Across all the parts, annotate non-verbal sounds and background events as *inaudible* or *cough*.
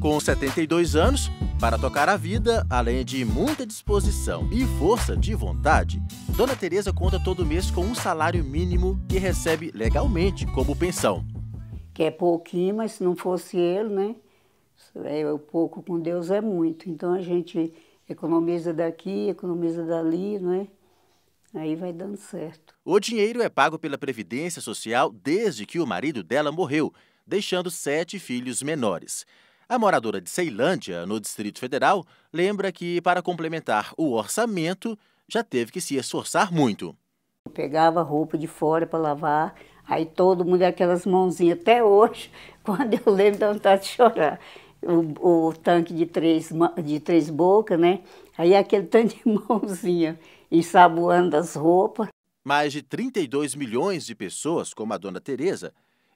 Com 72 anos, para tocar a vida, além de muita disposição e força de vontade, Dona Teresa conta todo mês com um salário mínimo que recebe legalmente como pensão. Que é pouquinho, mas se não fosse ele, né? É, o pouco com Deus é muito. Então a gente economiza daqui, economiza dali, não é? Aí vai dando certo. O dinheiro é pago pela Previdência Social desde que o marido dela morreu, deixando sete filhos menores. A moradora de Ceilândia, no Distrito Federal, lembra que, para complementar o orçamento, já teve que se esforçar muito. Eu pegava roupa de fora para lavar, aí todo mundo, aquelas mãozinhas, até hoje, *laughs* quando eu lembro, dá vontade de chorar. O, o, tanque de três, de três bocas, né? Aí é aquele *laughs* tanque de mãozinha ensaboando as roupas. Mais de 32 milhões de pessoas, como a dona Teresa,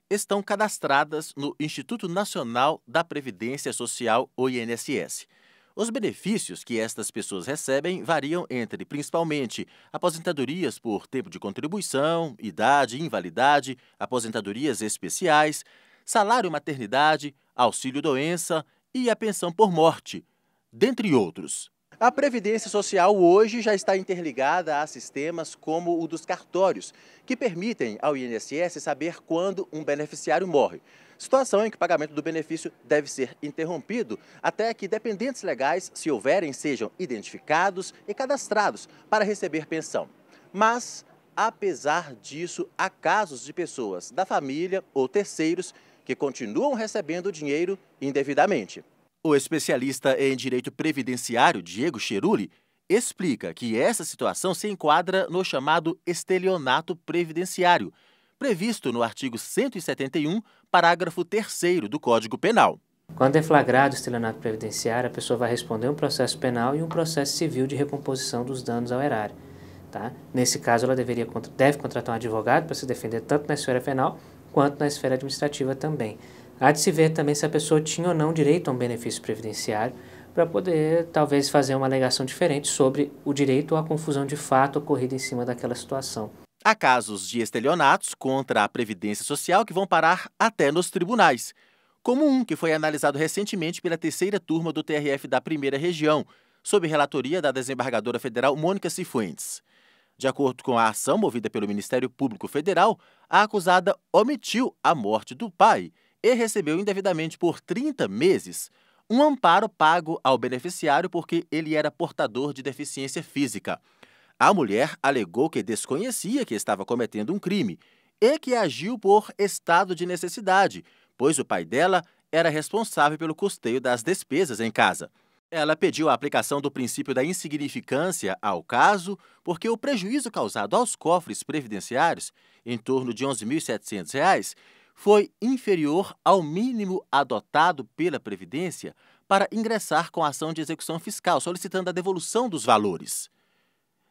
estão cadastradas no Instituto Nacional da Previdência Social, ou INSS. Os benefícios que estas pessoas recebem variam entre, principalmente, aposentadorias por tempo de contribuição, idade, invalidade, aposentadorias especiais, salário maternidade, auxílio doença e a pensão por morte, dentre outros. A Previdência Social hoje já está interligada a sistemas como o dos cartórios, que permitem ao INSS saber quando um beneficiário morre. Situação em que o pagamento do benefício deve ser interrompido até que dependentes legais, se houverem, sejam identificados e cadastrados para receber pensão. Mas, apesar disso, há casos de pessoas da família ou terceiros que continuam recebendo o dinheiro indevidamente. O especialista em direito previdenciário, Diego Cheruli, explica que essa situação se enquadra no chamado estelionato previdenciário, previsto no artigo 171, parágrafo 3 do Código Penal. Quando é flagrado o estelionato previdenciário, a pessoa vai responder um processo penal e um processo civil de recomposição dos danos ao erário. Tá? Nesse caso, ela deveria, deve contratar um advogado para se defender tanto na esfera penal quanto na esfera administrativa também. Há de se ver também se a pessoa tinha ou não direito a um benefício previdenciário, para poder talvez fazer uma alegação diferente sobre o direito à confusão de fato ocorrida em cima daquela situação. Há casos de estelionatos contra a Previdência Social que vão parar até nos tribunais, como um que foi analisado recentemente pela terceira turma do TRF da Primeira Região, sob relatoria da desembargadora federal Mônica Cifuentes. De acordo com a ação movida pelo Ministério Público Federal, a acusada omitiu a morte do pai e recebeu indevidamente por 30 meses um amparo pago ao beneficiário porque ele era portador de deficiência física. A mulher alegou que desconhecia que estava cometendo um crime e que agiu por estado de necessidade, pois o pai dela era responsável pelo custeio das despesas em casa. Ela pediu a aplicação do princípio da insignificância ao caso, porque o prejuízo causado aos cofres previdenciários, em torno de R$ 11.700, foi inferior ao mínimo adotado pela Previdência para ingressar com a ação de execução fiscal, solicitando a devolução dos valores.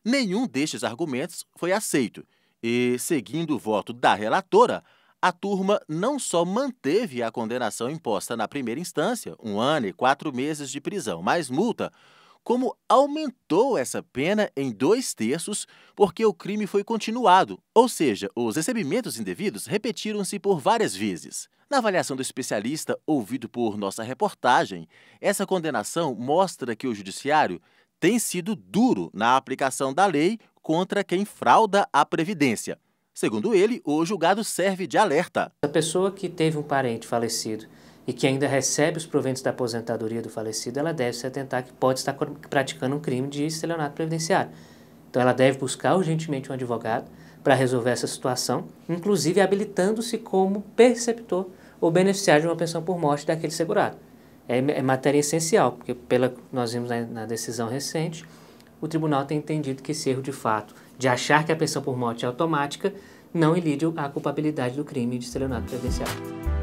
Nenhum destes argumentos foi aceito e, seguindo o voto da relatora, a turma não só manteve a condenação imposta na primeira instância, um ano e quatro meses de prisão, mais multa, como aumentou essa pena em dois terços porque o crime foi continuado, ou seja, os recebimentos indevidos repetiram-se por várias vezes. Na avaliação do especialista ouvido por nossa reportagem, essa condenação mostra que o Judiciário tem sido duro na aplicação da lei contra quem frauda a Previdência. Segundo ele, o julgado serve de alerta. A pessoa que teve um parente falecido e que ainda recebe os proventos da aposentadoria do falecido, ela deve se atentar que pode estar praticando um crime de estelionato previdenciário. Então ela deve buscar urgentemente um advogado para resolver essa situação, inclusive habilitando-se como perceptor ou beneficiário de uma pensão por morte daquele segurado. É, é matéria essencial, porque pela nós vimos na, na decisão recente, o tribunal tem entendido que esse erro de fato de achar que a pensão por morte é automática não elide a culpabilidade do crime de estelionato previdenciário.